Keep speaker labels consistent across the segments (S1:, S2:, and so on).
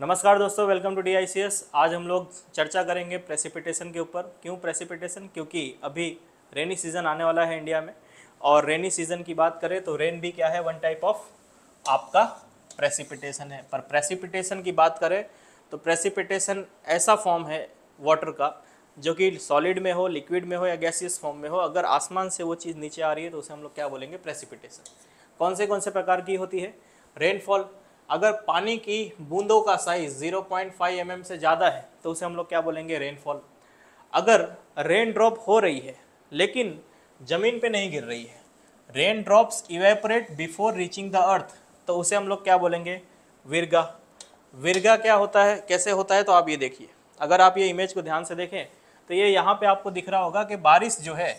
S1: नमस्कार दोस्तों welcome to D आज हम लोग चर्चा करेंगे प्रेसिपिटेशन के ऊपर क्यों प्रेसिपिटेशन क्योंकि अभी रेनी सीज़न आने वाला है इंडिया में और रेनी सीज़न की बात करें तो रेन भी क्या है वन टाइप ऑफ आपका प्रेसिपिटेशन है पर प्रेसिपिटेशन की बात करें तो प्रेसिपिटेशन ऐसा फॉर्म है वाटर का जो कि सॉलिड में हो लिक्विड में हो या गैसियस फॉर्म में हो अगर आसमान से वो चीज़ नीचे आ रही है तो उसे हम लोग क्या बोलेंगे प्रेसिपिटेशन कौन से कौन से प्रकार की होती है रेनफॉल अगर पानी की बूंदों का साइज 0.5 पॉइंट mm से ज़्यादा है तो उसे हम लोग क्या बोलेंगे रेनफॉल अगर रेन ड्रॉप हो रही है लेकिन ज़मीन पे नहीं गिर रही है rain drops evaporate before reaching the earth तो उसे हम लोग क्या बोलेंगे विरगा विरगा क्या होता है कैसे होता है तो आप ये देखिए अगर आप ये इमेज को ध्यान से देखें तो ये यहाँ पर आपको दिख रहा होगा कि बारिश जो है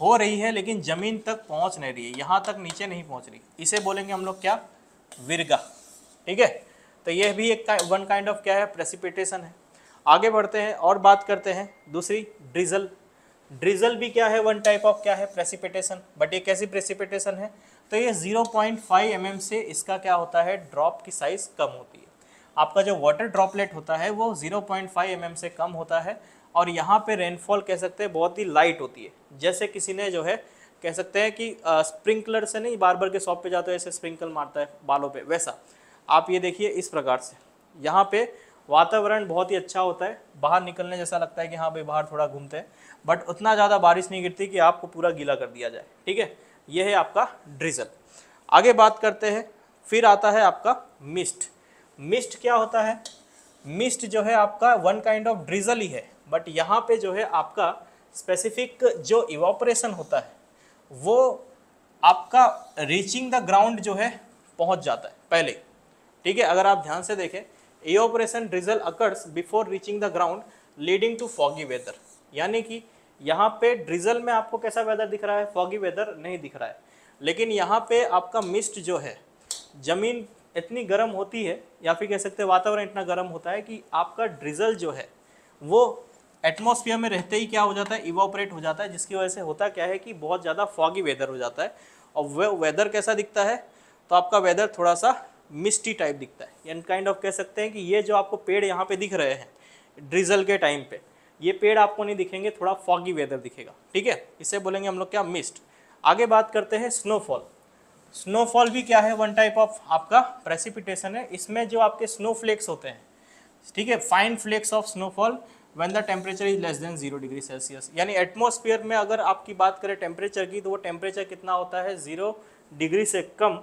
S1: हो रही है लेकिन ज़मीन तक पहुँच नहीं रही है यहाँ तक नीचे नहीं पहुँच रही इसे बोलेंगे हम लोग क्या विरगा ठीक है तो यह भी एक वन काइंड ऑफ क्या है प्रेसिपिटेशन है आगे बढ़ते हैं और बात करते हैं दूसरी ड्रिजल ड्रिजल भी क्या है वन टाइप ऑफ क्या है प्रेसिपिटेशन बट ये कैसी प्रेसिपिटेशन है तो ये 0.5 पॉइंट mm से इसका क्या होता है ड्रॉप की साइज़ कम होती है आपका जो वाटर ड्रॉपलेट होता है वो 0.5 पॉइंट mm से कम होता है और यहाँ पे रेनफॉल कह सकते हैं बहुत ही लाइट होती है जैसे किसी ने जो है कह सकते हैं कि स्प्रिंकलर से नहीं बार बार के शॉप पे जाते हैं ऐसे स्प्रिंकल मारता है बालों पे वैसा आप ये देखिए इस प्रकार से यहाँ पे वातावरण बहुत ही अच्छा होता है बाहर निकलने जैसा लगता है कि हाँ भाई बाहर थोड़ा घूमते हैं बट उतना ज़्यादा बारिश नहीं गिरती कि आपको पूरा गीला कर दिया जाए ठीक है ये है आपका ड्रिजल आगे बात करते हैं फिर आता है आपका मिस्ट मिस्ट क्या होता है मिस्ट जो है आपका वन काइंड ऑफ ड्रिजल ही है बट यहाँ पे जो है आपका स्पेसिफिक जो इवापोरेशन होता है वो आपका रीचिंग द ग्राउंड जो है पहुँच जाता है पहले ठीक है अगर आप ध्यान से देखें evaporation drizzle occurs before reaching the ground leading to foggy weather यानी कि यहाँ पे ड्रिजल में आपको कैसा वेदर दिख रहा है फॉगी वेदर नहीं दिख रहा है लेकिन यहाँ पे आपका मिस्ट जो है ज़मीन इतनी गर्म होती है या फिर कह सकते हैं वातावरण इतना गर्म होता है कि आपका ड्रिजल जो है वो एटमोसफियर में रहते ही क्या हो जाता है इवोपरेट हो जाता है जिसकी वजह से होता क्या है कि बहुत ज़्यादा फॉगी वेदर हो जाता है और वे वेदर कैसा दिखता है तो आपका वेदर थोड़ा सा मिस्टी टाइप दिखता है एंड काइंड ऑफ कह सकते हैं कि ये जो आपको पेड़ यहाँ पे दिख रहे हैं ड्रिजल के टाइम पे ये पेड़ आपको नहीं दिखेंगे थोड़ा फॉगी वेदर दिखेगा ठीक है इसे बोलेंगे हम लोग क्या मिस्ट आगे बात करते हैं स्नोफॉल स्नोफॉल भी क्या है वन टाइप ऑफ आपका प्रेसिपिटेशन है इसमें जो आपके स्नो फ्लेक्स होते हैं ठीक है fine flakes of snowfall when the temperature is less than zero degree Celsius यानी एटमोसफियर में अगर आपकी बात करें टेम्परेचर की तो वो टेम्परेचर कितना होता है जीरो डिग्री से कम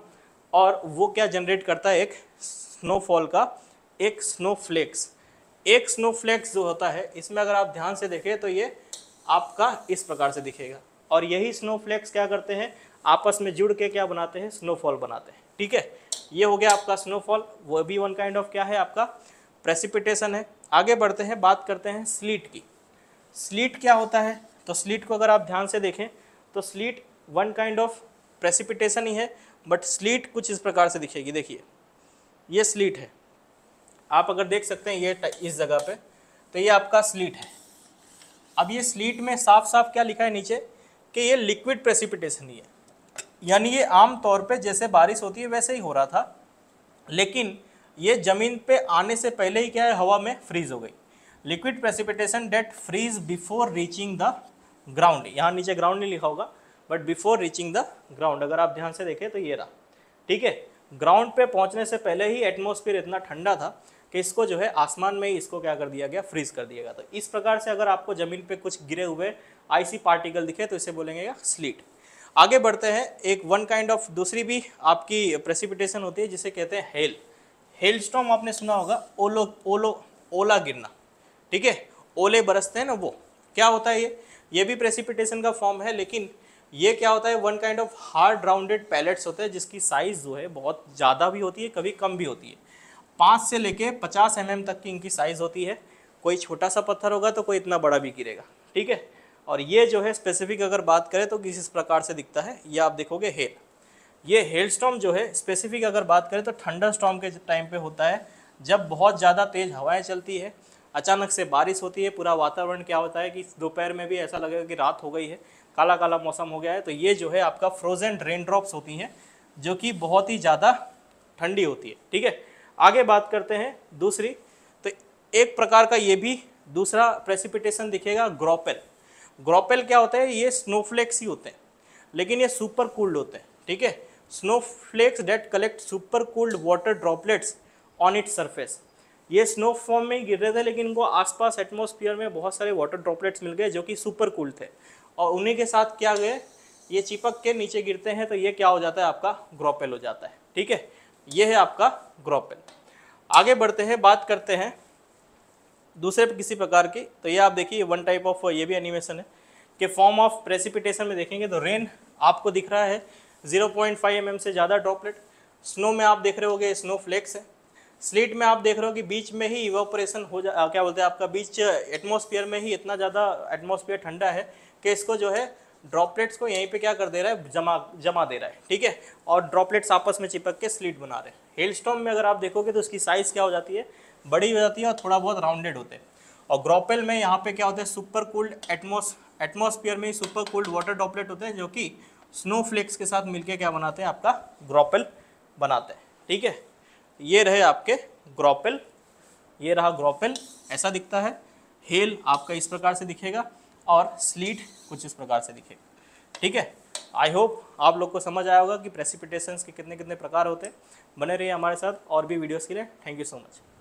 S1: और वो क्या जनरेट करता है एक स्नोफॉल का एक स्नोफ्लेक्स एक स्नोफ्लेक्स जो होता है इसमें अगर आप ध्यान से देखें तो ये आपका इस प्रकार से दिखेगा और यही स्नोफ्लेक्स क्या करते हैं आपस में जुड़ के क्या बनाते हैं स्नोफॉल बनाते हैं ठीक है ये हो गया आपका स्नोफॉल वो भी वन काइंड ऑफ क्या है आपका प्रेसिपिटेशन है आगे बढ़ते हैं बात करते हैं स्लीट की स्लीट क्या होता है तो स्लीट को अगर आप ध्यान से देखें तो sleet one kind of precipitation ही है बट स्लीट कुछ इस प्रकार से दिखेगी देखिए ये स्लीट है आप अगर देख सकते हैं ये इस जगह पे तो ये आपका स्लीट है अब ये स्लीट में साफ साफ क्या लिखा है नीचे कि ये लिक्विड प्रेसिपिटेशन ही है यानी ये आम तौर पे जैसे बारिश होती है वैसे ही हो रहा था लेकिन ये ज़मीन पे आने से पहले ही क्या है हवा में फ्रीज हो गई liquid precipitation that freeze before reaching the ground यहाँ नीचे ग्राउंड नहीं लिखा होगा but before reaching the ground अगर आप ध्यान से देखें तो ये रहा ठीक है ग्राउंड पे पहुंचने से पहले ही एटमोसफियर इतना ठंडा था कि इसको जो है आसमान में ही इसको क्या कर दिया गया फ्रीज कर दिया गया तो इस प्रकार से अगर आपको ज़मीन पे कुछ गिरे हुए आईसी पार्टिकल दिखे तो इसे बोलेंगे स्लीट आगे बढ़ते हैं एक वन काइंड ऑफ दूसरी भी आपकी प्रेसिपिटेशन होती है जिसे कहते हैं हेल हेल स्टॉम आपने सुना होगा ओलो ओलो ओला गिरना ठीक है ओले बरसते हैं ना वो क्या होता है ये ये भी प्रेसिपिटेशन का फॉर्म है लेकिन ये क्या होता है one kind of hard rounded pellets होते हैं जिसकी साइज़ जो है बहुत ज़्यादा भी होती है कभी कम भी होती है पाँच से लेके पचास एम mm तक की इनकी साइज़ होती है कोई छोटा सा पत्थर होगा तो कोई इतना बड़ा भी गिरेगा ठीक है और ये जो है स्पेसिफिक अगर बात करें तो किस प्रकार से दिखता है ये आप देखोगे हेल ये हेल स्टॉम जो है स्पेसिफिक अगर बात करें तो ठंडर स्टॉम के टाइम पे होता है जब बहुत ज़्यादा तेज़ हवाएं चलती है अचानक से बारिश होती है पूरा वातावरण क्या होता है कि दोपहर में भी ऐसा लगेगा कि रात हो गई है काला काला मौसम हो गया है तो ये जो है आपका फ्रोजन रेन ड्रॉप्स होती हैं जो कि बहुत ही ज़्यादा ठंडी होती है ठीक है आगे बात करते हैं दूसरी तो एक प्रकार का ये भी दूसरा प्रेसिपिटेशन दिखेगा ग्रोपेल ग्रोपेल क्या होता है ये स्नोफ्लेक्स ही होते हैं लेकिन ये सुपर कूल्ड होते हैं ठीक है snowflakes that collect super cooled water droplets on its surface ये स्नो फॉर्म में ही गिर रहे थे लेकिन इनको आसपास एटमोसफियर में बहुत सारे वाटर ड्रॉपलेट्स मिल गए जो कि सुपर कूल थे और उन्हीं के साथ क्या गए ये चिपक के नीचे गिरते हैं तो ये क्या हो जाता है आपका ग्रोपेल हो जाता है ठीक है ये है आपका ग्रोपेल आगे बढ़ते हैं बात करते हैं दूसरे किसी प्रकार की तो ये आप देखिए वन टाइप ऑफ ये भी एनिमेशन है कि फॉर्म ऑफ प्रेसिपिटेशन में देखेंगे तो रेन आपको दिख रहा है 0.5 पॉइंट mm से ज़्यादा ड्रॉपलेट स्नो में आप देख रहे गए स्नो फ्लेक्स है स्लीट में आप देख रहे हो कि बीच में ही इवोपरेशन हो जा क्या बोलते हैं आपका बीच एटमोसफियर में ही इतना ज़्यादा एटमोसफियर ठंडा है कि इसको जो है ड्रॉपलेट्स को यहीं पे क्या कर दे रहा है जमा जमा दे रहा है ठीक है और ड्रॉपलेट्स आपस में चिपक के स्लीट बना रहे हैं हेल स्टॉम में अगर आप देखोगे तो उसकी साइज़ क्या हो जाती है बड़ी हो जाती है और थोड़ा बहुत राउंडेड होते हैं और ग्रोपेल में यहाँ पे क्या होता है सुपर कूल्ड एटमोस एटमोसफियर में सुपर कूल्ड वाटर ड्रॉपलेट होते हैं जो कि फ्लेक्स के साथ मिलकर क्या बनाते हैं आपका ग्रोपेल बनाते हैं ठीक है ये रहे आपके ग्रोपेल ये रहा ग्रोपेल ऐसा दिखता है हेल आपका इस प्रकार से दिखेगा और स्लीट कुछ इस प्रकार से दिखेगा ठीक है आई होप आप लोग को समझ आया होगा कि प्रेसिपिटेशंस के कितने कितने प्रकार होते हैं बने रहिए हमारे साथ और भी वीडियोस के लिए थैंक यू सो मच